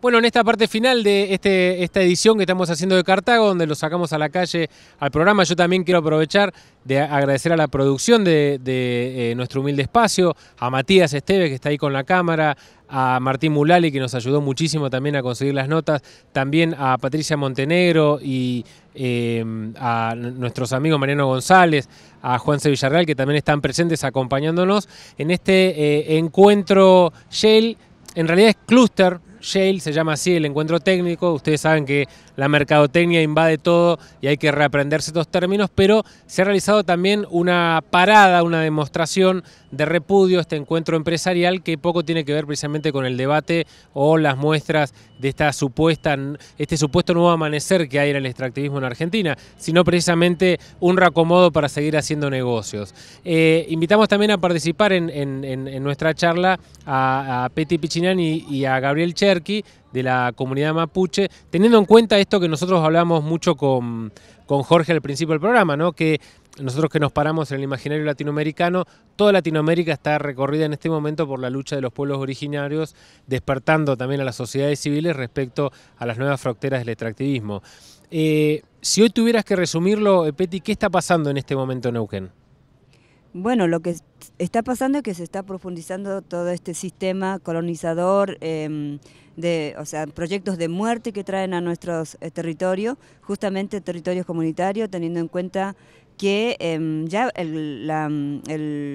Bueno, en esta parte final de este, esta edición que estamos haciendo de Cartago, donde lo sacamos a la calle al programa, yo también quiero aprovechar de agradecer a la producción de, eh, nuestro humilde espacio, a Matías Esteves, que está ahí con la cámara, a Martín Mulali, que nos ayudó muchísimo también a conseguir las notas, también a Patricia Montenegro y em, a nuestros amigos Mariano González, a Juan C. Villarreal, que también están presentes acompañándonos en este eh, encuentro Shell, en realidad es Cluster, Shale, se llama así el encuentro técnico. Ustedes saben que la mercadotecnia invade todo y hay que reaprenderse estos términos, pero se ha realizado también una parada, una demostración de repudio a este encuentro empresarial que poco tiene que ver precisamente con el debate o las muestras de esta supuesta, este supuesto nuevo amanecer que hay en el extractivismo en Argentina, sino precisamente un racomodo para seguir haciendo negocios. Eh, invitamos también a participar en, nuestra charla a, a Peti Pichinani y, y a Gabriel Cher de la comunidad mapuche, teniendo en cuenta esto que nosotros hablamos mucho con, con Jorge al principio del programa, ¿no? que nosotros que nos paramos en el imaginario latinoamericano, toda Latinoamérica está recorrida en este momento por la lucha de los pueblos originarios, despertando también a las sociedades civiles respecto a las nuevas fronteras del extractivismo. Eh, si hoy tuvieras que resumirlo, Peti, ¿qué está pasando en este momento en Neuquén? Bueno, lo que está pasando es que se está profundizando todo este sistema colonizador, em, de, o sea, proyectos de muerte que traen a nuestros eh, territorios, justamente territorios comunitarios, teniendo en cuenta que em, ya la, mm,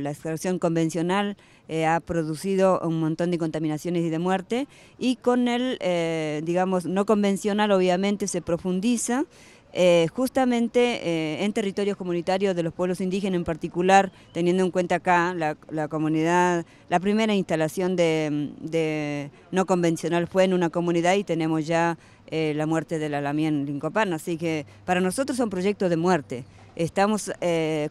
la, extracción convencional eh, ha producido un montón de contaminaciones y de muerte, y con el, eh, digamos, no convencional obviamente se profundiza eh, justamente eh, en territorios comunitarios de los pueblos indígenas en particular, teniendo en cuenta acá la, comunidad, la primera instalación de, no convencional fue en una comunidad y tenemos ya eh, la muerte de la Lamien Lincopan. así que para nosotros son proyectos de muerte. Estamos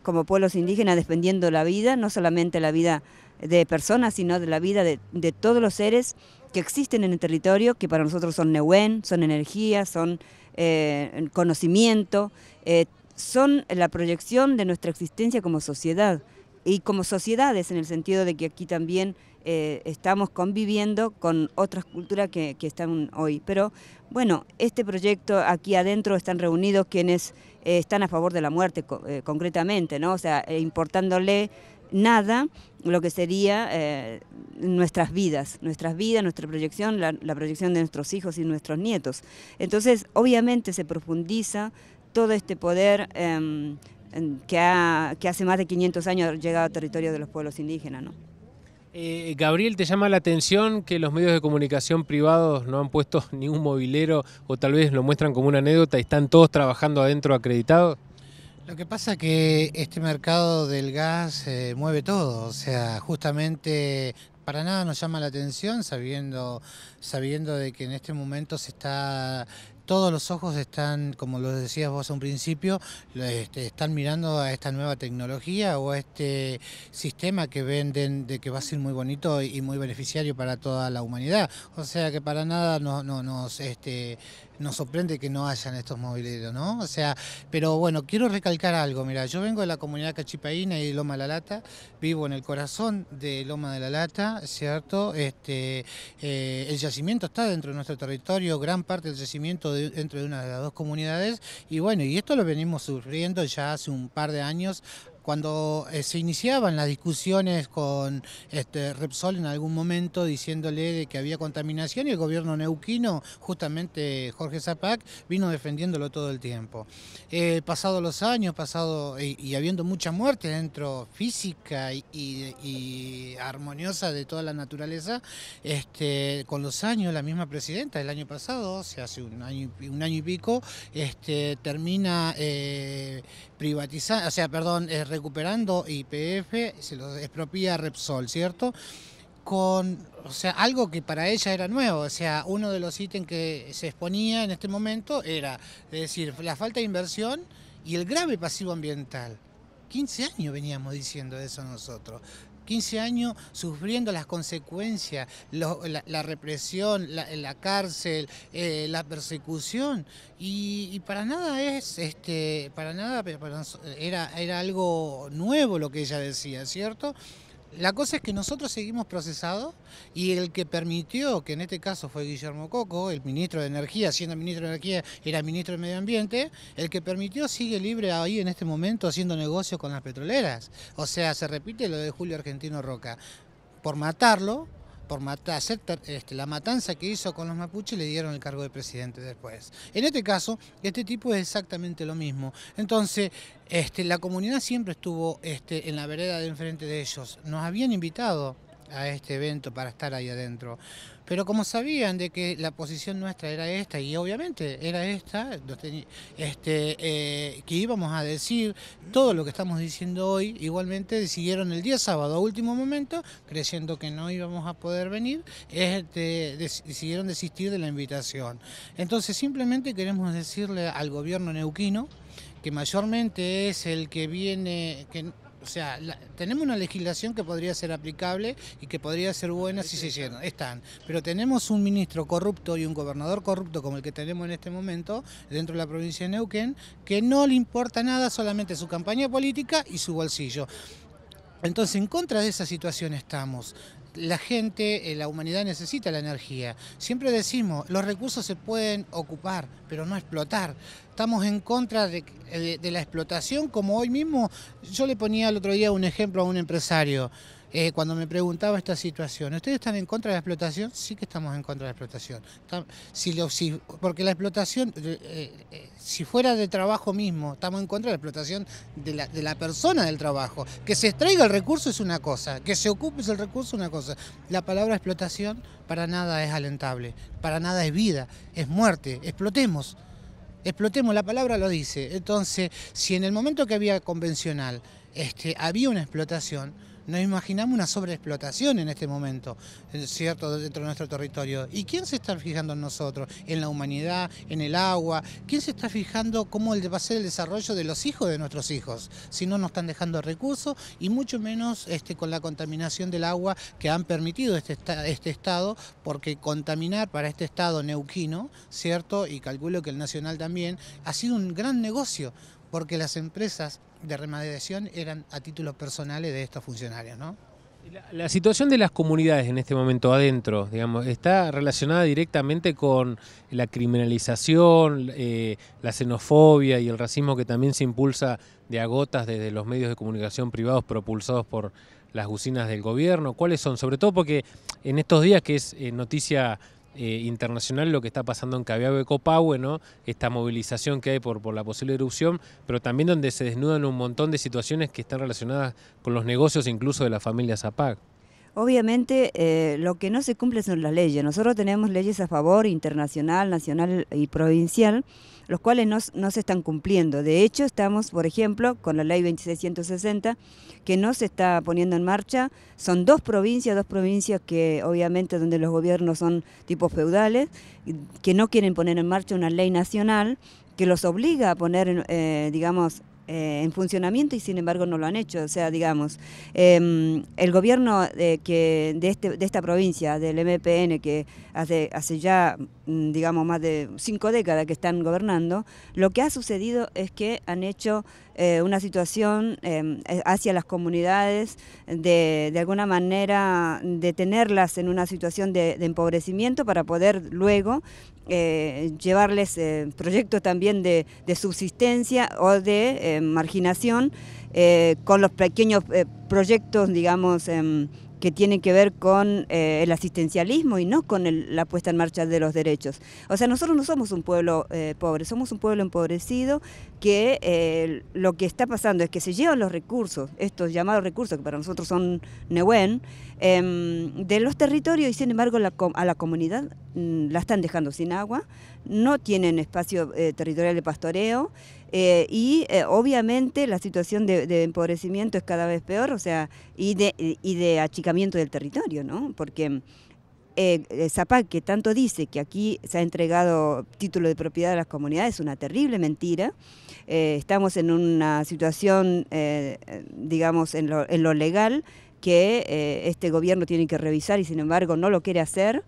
como pueblos indígenas defendiendo la vida, no solamente la vida de personas, sino de la vida de, todos los seres que existen en el territorio, que para nosotros son Nehuen, son energía, son eh, conocimiento, eh, son la proyección de nuestra existencia como sociedad y como sociedades en el sentido de que aquí también eh, estamos conviviendo con otras culturas que, están hoy. Pero bueno, este proyecto aquí adentro están reunidos quienes están a favor de la muerte concretamente, ¿no? O sea, importándole nada lo que sería eh, nuestras vidas, nuestras vidas, nuestra proyección, la, proyección de nuestros hijos y nuestros nietos. Entonces, obviamente se profundiza todo este poder em, que, hace más de 500 años ha llegado a territorio de los pueblos indígenas. Eh, Gabriel, ¿te llama la atención que los medios de comunicación privados no han puesto ningún mobilero o tal vez lo muestran como una anécdota y están todos trabajando adentro acreditados? Lo que pasa es que este mercado del gas eh, mueve todo, o sea, justamente para nada nos llama la atención sabiendo, sabiendo de que en este momento se está todos los ojos están, como lo decías vos a un principio, este, están mirando a esta nueva tecnología o a este sistema que venden de que va a ser muy bonito y muy beneficiario para toda la humanidad. O sea que para nada no, no nos este, nos sorprende que no hayan estos mobileros, ¿no? O sea, pero bueno, quiero recalcar algo, mira, yo vengo de la comunidad cachipaína y de Loma de la Lata, vivo en el corazón de Loma de la Lata, ¿cierto? Este, eh, el yacimiento está dentro de nuestro territorio, gran parte del yacimiento dentro de una de las dos comunidades, y bueno, y esto lo venimos sufriendo ya hace un par de años cuando eh, se iniciaban las discusiones con este, Repsol en algún momento diciéndole de que había contaminación y el gobierno neuquino, justamente Jorge Zapac, vino defendiéndolo todo el tiempo. Eh, pasado los años, pasado y, habiendo mucha muerte dentro física y, armoniosa de toda la naturaleza, este, con los años la misma presidenta del año pasado, o hace un año, un año y pico, este, termina eh, privatizando, o sea, perdón, eh, recuperando IPF, se lo expropia Repsol, ¿cierto? Con, o sea, algo que para ella era nuevo, o sea, uno de los ítems que se exponía en este momento era, es decir, la falta de inversión y el grave pasivo ambiental. 15 años veníamos diciendo eso nosotros. 15 años sufriendo las consecuencias, la, represión, la, cárcel, eh, la persecución. Y, para nada es, este, para nada, era, era algo nuevo lo que ella decía, ¿cierto? La cosa es que nosotros seguimos procesados y el que permitió, que en este caso fue Guillermo Coco, el ministro de Energía, siendo ministro de Energía era ministro de Medio Ambiente, el que permitió sigue libre ahí en este momento haciendo negocios con las petroleras. O sea, se repite lo de Julio Argentino Roca. Por matarlo, por matar, este, la matanza que hizo con los mapuches, le dieron el cargo de presidente después. En este caso, este tipo es exactamente lo mismo. Entonces, este, la comunidad siempre estuvo este, en la vereda de enfrente de ellos. Nos habían invitado a este evento para estar ahí adentro. Pero como sabían de que la posición nuestra era esta, y obviamente era esta, este, eh, que íbamos a decir todo lo que estamos diciendo hoy, igualmente decidieron el día sábado a último momento, creyendo que no íbamos a poder venir, este, decidieron desistir de la invitación. Entonces simplemente queremos decirle al gobierno neuquino, que mayormente es el que viene, que o sea, tenemos una legislación que podría ser aplicable y que podría ser buena si se llenan. están. Pero tenemos un ministro corrupto y un gobernador corrupto como el que tenemos en este momento dentro de la provincia de Neuquén, que no le importa nada, solamente su campaña política y su bolsillo. Entonces, en contra de esa situación estamos la gente, eh, la humanidad necesita la energía. Siempre decimos, los recursos se pueden ocupar, pero no explotar. Estamos en contra de, eh, la explotación, como hoy mismo yo le ponía el otro día un ejemplo a un empresario. Eh, cuando me preguntaba esta situación, ¿ustedes están en contra de la explotación? Sí que estamos en contra de la explotación. Si lo, porque la explotación, eh, eh, si fuera de trabajo mismo, estamos en contra de la explotación de la, de la, persona del trabajo. Que se extraiga el recurso es una cosa, que se ocupe el recurso es una cosa. La palabra explotación para nada es alentable, para nada es vida, es muerte. Explotemos, explotemos, la palabra lo dice. Entonces, si en el momento que había convencional este, había una explotación, nos imaginamos una sobreexplotación en este momento, eh, ¿cierto?, dentro de nuestro territorio. ¿Y quién se está fijando en nosotros? ¿En la humanidad? ¿En el agua? ¿Quién se está fijando cómo va a ser el desarrollo de los hijos de nuestros hijos? Si no nos están dejando recursos y mucho menos este, con la contaminación del agua que han permitido este, este Estado, porque contaminar para este Estado neuquino, ¿cierto?, y calculo que el nacional también, ha sido un gran negocio porque las empresas de remediación eran a títulos personales de estos funcionarios, ¿no? La, situación de las comunidades en este momento adentro, digamos, está relacionada directamente con la criminalización, eh, la xenofobia y el racismo que también se impulsa de agotas desde los medios de comunicación privados propulsados por las usinas del gobierno. ¿Cuáles son? Sobre todo porque en estos días que es eh, noticia eh, internacional lo que está pasando en de Copahue, ¿no? esta movilización que hay por, la posible erupción, pero también donde se desnudan un montón de situaciones que están relacionadas con los negocios incluso de la familia Zapag. Obviamente eh, lo que no se cumple son las leyes. Nosotros tenemos leyes a favor internacional, nacional y provincial los cuales no, se están cumpliendo. De hecho, estamos, por ejemplo, con la ley 2660, que no se está poniendo en marcha. Son dos provincias, dos provincias que obviamente donde los gobiernos son tipos feudales, que no quieren poner en marcha una ley nacional que los obliga a poner, eh, digamos, eh, en funcionamiento y sin embargo no lo han hecho. O sea, digamos, em, el gobierno de que de, este, de esta provincia, del MPN, que hace, hace ya, mm, digamos, más de cinco décadas que están gobernando, lo que ha sucedido es que han hecho... Eh, una situación em, eh, hacia las comunidades de, alguna manera de tenerlas en una situación de, empobrecimiento para poder luego eh, llevarles proyectos también de, subsistencia o de marginación con los pequeños proyectos, digamos, em, que tiene que ver con eh, el asistencialismo y no con la puesta en marcha de los derechos. O sea, nosotros no somos un pueblo eh, pobre, somos un pueblo empobrecido que eh, lo que está pasando es que se llevan los recursos, estos llamados recursos que para nosotros son Nehuen, Em, de los territorios y sin embargo a la comunidad mm, la están dejando sin agua, no tienen espacio eh, territorial de pastoreo eh, y eh, obviamente la situación de, empobrecimiento es cada vez peor, o sea, y de, de achicamiento del territorio, ¿no? Porque eh, Zapac, que tanto dice que aquí se ha entregado título de propiedad a las comunidades, es una terrible mentira. estamos en una situación, digamos, en lo, en lo legal, que eh, este gobierno tiene que revisar y sin embargo no lo quiere hacer.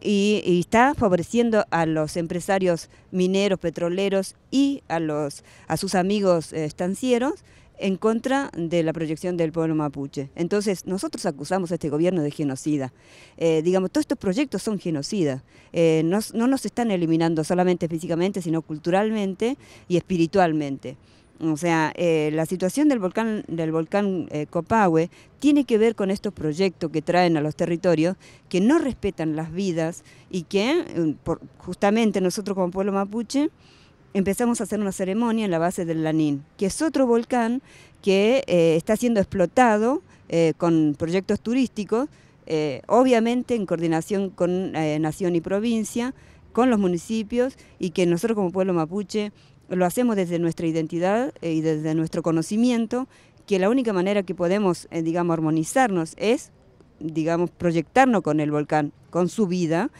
Y, está favoreciendo a los empresarios mineros, petroleros y a, los, a sus amigos eh, estancieros en contra de la proyección del pueblo mapuche. Entonces, nosotros acusamos a este gobierno de genocida. Eh, digamos, todos estos proyectos son genocida. no, no nos están eliminando solamente físicamente, sino culturalmente y espiritualmente. O sea, eh, la situación del volcán, del volcán eh, Copahue tiene que ver con estos proyectos que traen a los territorios que no respetan las vidas y que eh, justamente nosotros como pueblo mapuche empezamos a hacer una ceremonia en la base del Lanín, que es otro volcán que está siendo explotado con proyectos turísticos, obviamente en coordinación con Nación y provincia, con los municipios y que nosotros como pueblo mapuche lo hacemos desde nuestra identidad eh, y desde nuestro conocimiento, que la única manera que podemos, eh, digamos, armonizarnos es, digamos, proyectarnos con el volcán, con su vida,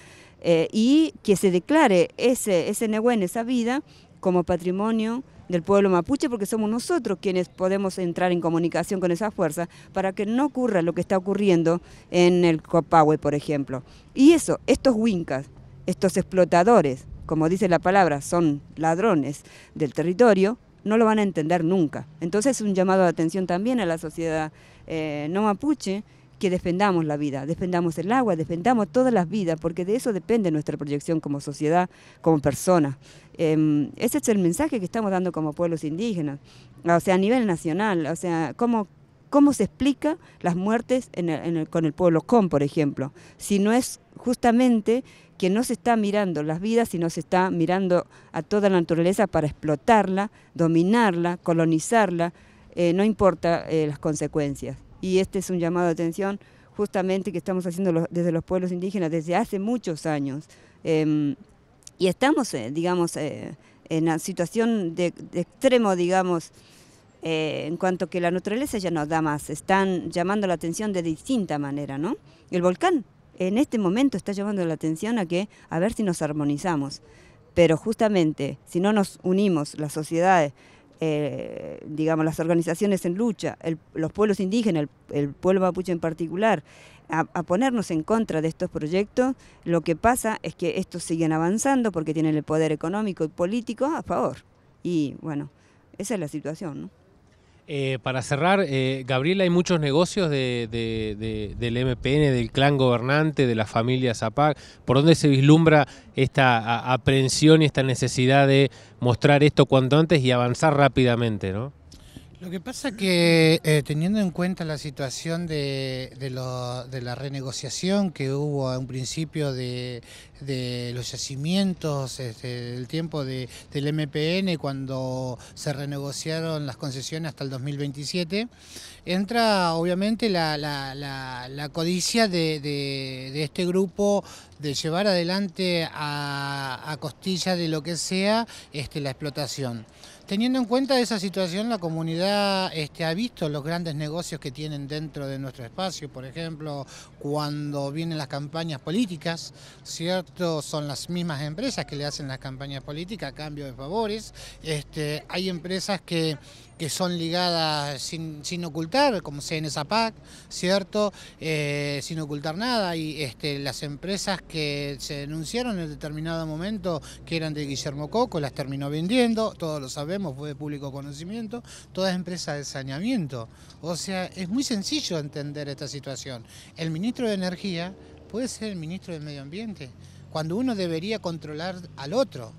eh, y que se declare ese, ese Nehuen, esa vida, como patrimonio del pueblo mapuche, porque somos nosotros quienes podemos entrar en comunicación con esa fuerza para que no ocurra lo que está ocurriendo en el Copahue, por ejemplo. Y eso, estos wincas, estos explotadores, como dice la palabra, son ladrones del territorio, no lo van a entender nunca. Entonces es un llamado de atención también a la sociedad eh, no mapuche que defendamos la vida, defendamos el agua, defendamos todas las vidas, porque de eso depende nuestra proyección como sociedad, como persona. Em, ese es el mensaje que estamos dando como pueblos indígenas, o sea, a nivel nacional, o sea, cómo, cómo se explica las muertes con el pueblo con, por ejemplo, si no es justamente que no se está mirando las vidas, sino se está mirando a toda la naturaleza para explotarla, dominarla, colonizarla, eh, no importa eh, las consecuencias. Y este es un llamado de atención justamente que estamos haciendo desde los pueblos indígenas desde hace muchos años. Em, y estamos, eh, digamos, en una situación de, extremo, digamos, en cuanto que la naturaleza ya no da más, están llamando la atención de distinta manera, ¿no? El volcán en este momento está llamando la atención a que a ver si nos armonizamos. Pero justamente, si no nos unimos las sociedades, eh, digamos, las organizaciones en lucha, los pueblos indígenas, el, pueblo mapuche en particular, a, a, ponernos en contra de estos proyectos, lo que pasa es que estos siguen avanzando porque tienen el poder económico y político a favor. Y bueno, esa es la situación, ¿no? Eh, para cerrar, eh, Gabriel, hay muchos negocios del MPN, del clan gobernante, de la familia Zapac. ¿Por dónde se vislumbra esta aprensión y esta necesidad de mostrar esto cuanto antes y avanzar rápidamente? ¿no? Lo que pasa que eh, teniendo en cuenta la situación de, la renegociación que hubo a un principio de, los yacimientos, este, del tiempo del MPN cuando se renegociaron las concesiones hasta el 2027, entra obviamente la, codicia de, este grupo de llevar adelante a, a costilla de lo que sea este, la explotación. Teniendo en cuenta esa situación, la comunidad este, ha visto los grandes negocios que tienen dentro de nuestro espacio. Por ejemplo, cuando vienen las campañas políticas, ¿cierto? Son las mismas empresas que le hacen las campañas políticas a cambio de favores. Este, hay empresas que que son ligadas sin, sin ocultar, como en esa se pac ¿cierto? Eh, sin ocultar nada, y este, las empresas que se denunciaron en determinado momento que eran de Guillermo Coco, las terminó vendiendo, todos lo sabemos, fue de público conocimiento, todas empresas de saneamiento. O sea, es muy sencillo entender esta situación. El ministro de Energía puede ser el ministro del Medio Ambiente, cuando uno debería controlar al otro.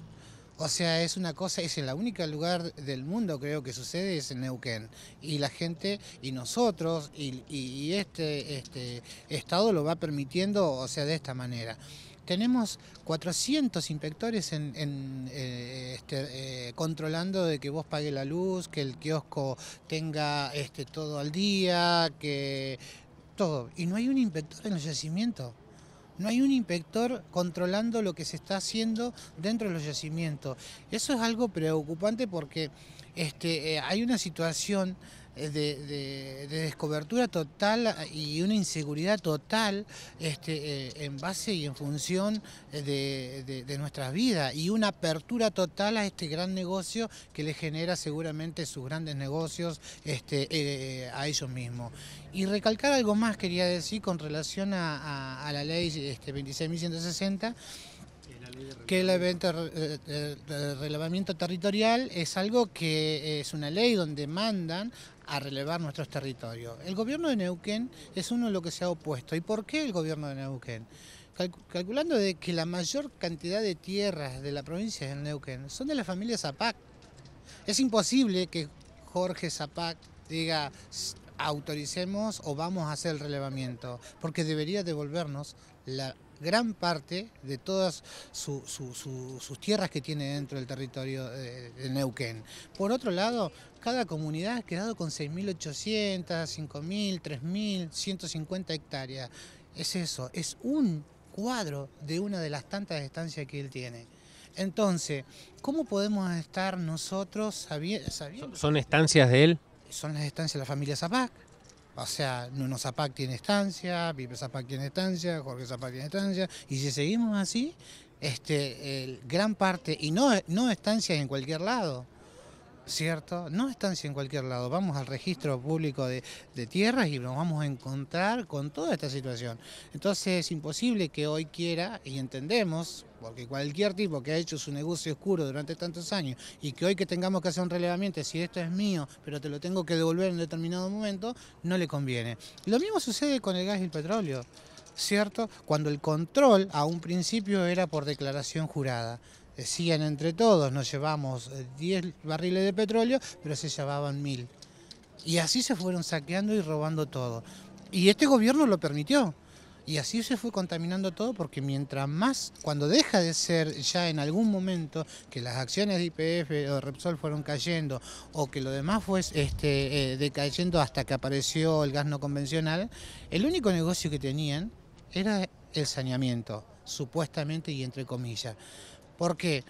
O sea, es una cosa, es el único lugar del mundo creo que sucede es en Neuquén. Y la gente, y nosotros, y, este, este Estado lo va permitiendo, o sea, de esta manera tenemos 400 inspectores en, eh, este, eh, controlando de que vos pague la luz, que el kiosco tenga este, todo al día, que todo. Y no hay un inspector en el yacimiento no hay un inspector controlando lo que se está haciendo dentro de los yacimientos. Eso es algo preocupante porque este, eh, hay una situación de, descobertura total y una inseguridad total este, eh, en base y en función eh, de, de nuestras vidas y una apertura total a este gran negocio que le genera seguramente sus grandes negocios este, eh, a ellos mismos. Y recalcar algo más quería decir con relación a, la ley este, 26.160 que el evento de eh, eh, relevamiento territorial es algo que es una ley donde mandan a relevar nuestros territorios. El gobierno de Neuquén es uno de los que se ha opuesto. ¿Y por qué el gobierno de Neuquén? Calculando de que la mayor cantidad de tierras de la provincia de Neuquén son de la familia Zapac. Es imposible que Jorge Zapac diga autoricemos o vamos a hacer el relevamiento, porque debería devolvernos la gran parte de todas sus tierras que tiene dentro del territorio de, eh, de, Neuquén. Por otro lado, cada comunidad ha quedado con 6.800, 5.000, 3.000, 150 hectáreas. Es eso, es un cuadro de una de las tantas estancias que él tiene. Entonces, ¿cómo podemos estar nosotros sabiendo? ¿Son estancias de él? son las estancias de la familia Zapac. O sea, Nuno Zapac tiene estancia, Pipe Zapac tiene estancia, Jorge Zapac tiene estancia, y si seguimos así, este, el, gran parte, y no, no estancias en cualquier lado, ¿cierto? No están en cualquier lado. Vamos al registro público de, de, tierras y nos vamos a encontrar con toda esta situación. Entonces es imposible que hoy quiera, y entendemos, porque cualquier tipo que ha hecho su negocio oscuro durante tantos años y que hoy que tengamos que hacer un relevamiento, si esto es mío, pero te lo tengo que devolver en determinado momento, no le conviene. Lo mismo sucede con el gas y el petróleo. ¿Cierto? Cuando el control a un principio era por declaración jurada decían entre todos, nos llevamos 10 eh, barriles de petróleo, pero se llevaban mil. Y así se fueron saqueando y robando todo. Y este gobierno lo permitió. Y así se fue contaminando todo porque mientras más, cuando deja de ser ya en algún momento que las acciones de IPF o Repsol fueron cayendo o que lo demás fue este, eh, decayendo hasta que apareció el gas no convencional, el único negocio que tenían era el saneamiento, supuestamente y entre comillas. ¿Por qué?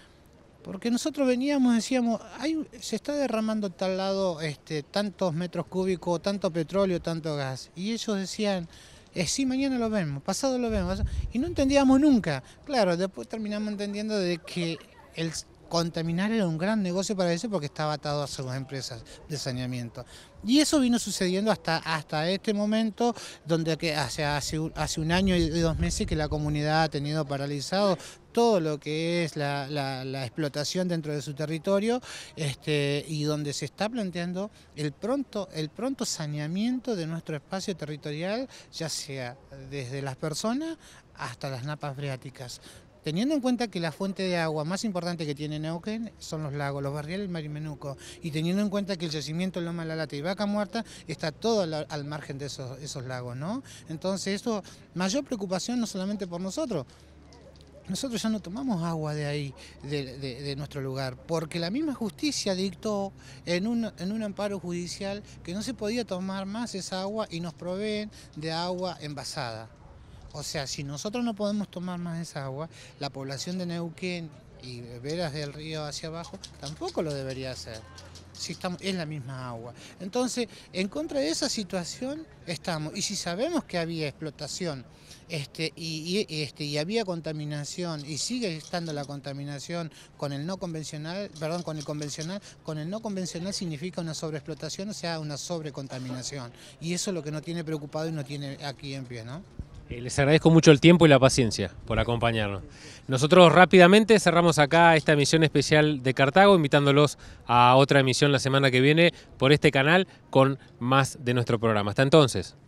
Porque nosotros veníamos, decíamos, se está derramando tal lado este, tantos metros cúbicos, tanto petróleo, tanto gas. Y ellos decían, eh, sí, mañana lo vemos, pasado lo vemos. Y no entendíamos nunca. Claro, después terminamos entendiendo de que el contaminar era un gran negocio para ellos porque estaba atado a sus empresas de saneamiento. Y eso vino sucediendo hasta, hasta este momento, donde hace, hace un año y dos meses que la comunidad ha tenido paralizado todo lo que es la, explotación dentro de su territorio este, y donde se está planteando el pronto, el pronto saneamiento de nuestro espacio territorial, ya sea desde las personas hasta las napas freáticas teniendo en cuenta que la fuente de agua más importante que tiene Neuquén son los lagos, los barriales, el marimenuco, y teniendo en cuenta que el yacimiento Loma La Lata y Vaca Muerta está todo al, margen de esos, esos, lagos, ¿no? Entonces, eso, mayor preocupación no solamente por nosotros, nosotros ya no tomamos agua de ahí, de, nuestro lugar, porque la misma justicia dictó en un, en un amparo judicial que no se podía tomar más esa agua y nos proveen de agua envasada. O sea, si nosotros no podemos tomar más esa agua, la población de Neuquén y Veras del Río hacia abajo tampoco lo debería hacer si estamos, en la misma agua. Entonces, en contra de esa situación estamos. Y si sabemos que había explotación este, y, este, y había contaminación y sigue estando la contaminación con el no convencional, perdón, con el convencional, con el no convencional significa una sobreexplotación, o sea, una sobrecontaminación. Y eso es lo que no tiene preocupado y no tiene aquí en pie, ¿no? Eh, les agradezco mucho el tiempo y la paciencia por acompañarnos. Nosotros rápidamente cerramos acá esta emisión especial de Cartago, invitándolos a otra emisión la semana que viene por este canal con más de nuestro programa. Hasta entonces.